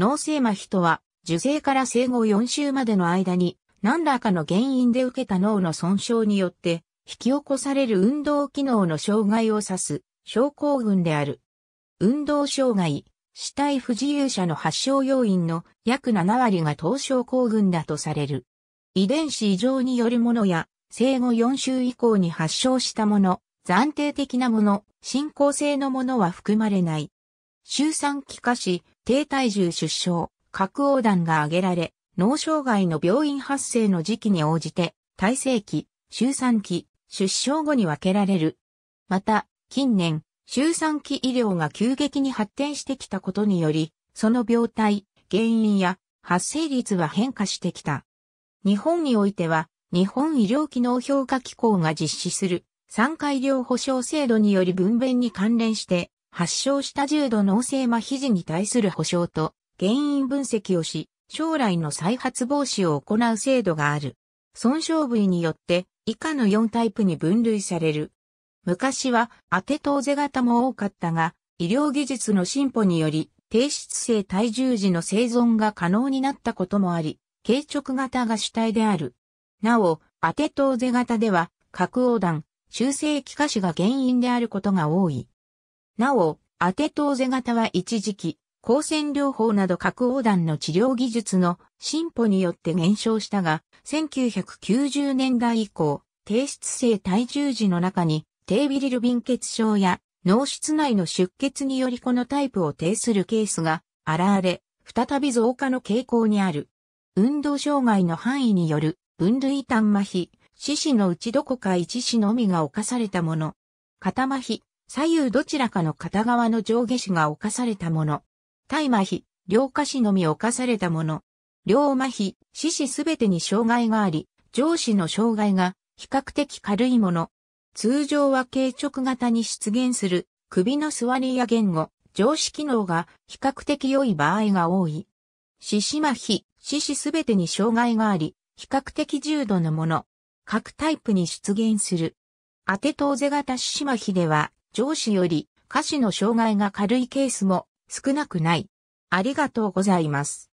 脳性麻痺とは、受精から生後4週までの間に、何らかの原因で受けた脳の損傷によって、引き起こされる運動機能の障害を指す、症候群である。運動障害、死体不自由者の発症要因の約7割が等症候群だとされる。遺伝子異常によるものや、生後4週以降に発症したもの、暫定的なもの、進行性のものは含まれない。周産期化し、低体重出生、核横断が挙げられ、脳障害の病院発生の時期に応じて、体制期、周産期、出生後に分けられる。また、近年、周産期医療が急激に発展してきたことにより、その病態、原因や発生率は変化してきた。日本においては、日本医療機能評価機構が実施する、産科医療保障制度により分娩に関連して、発症した重度脳性麻痺児に対する保障と原因分析をし、将来の再発防止を行う制度がある。損傷部位によって以下の4タイプに分類される。昔は当てーぜ型も多かったが、医療技術の進歩により、低質性体重児の生存が可能になったこともあり、軽直型が主体である。なお、当てーぜ型では、核横断、中性気化死が原因であることが多い。なお、アテトーゼ型は一時期、抗線療法など核横断の治療技術の進歩によって減少したが、1990年代以降、低質性体重時の中に、低ビリルビン血症や脳室内の出血によりこのタイプを呈するケースが現れ、再び増加の傾向にある。運動障害の範囲による分類端麻痺、四肢のうちどこか一肢のみが侵されたもの。肩麻痺、左右どちらかの片側の上下肢が侵されたもの。大麻痺、両下肢のみ侵されたもの。両麻痺、四肢すべてに障害があり、上肢の障害が比較的軽いもの。通常は軽直型に出現する首の座りや言語、上肢機能が比較的良い場合が多い。四肢麻痺、四肢すべてに障害があり、比較的重度のもの。各タイプに出現する。アテトーゼ型四肢麻痺では上司より下肢の障害が軽いケースも少なくない。ありがとうございます。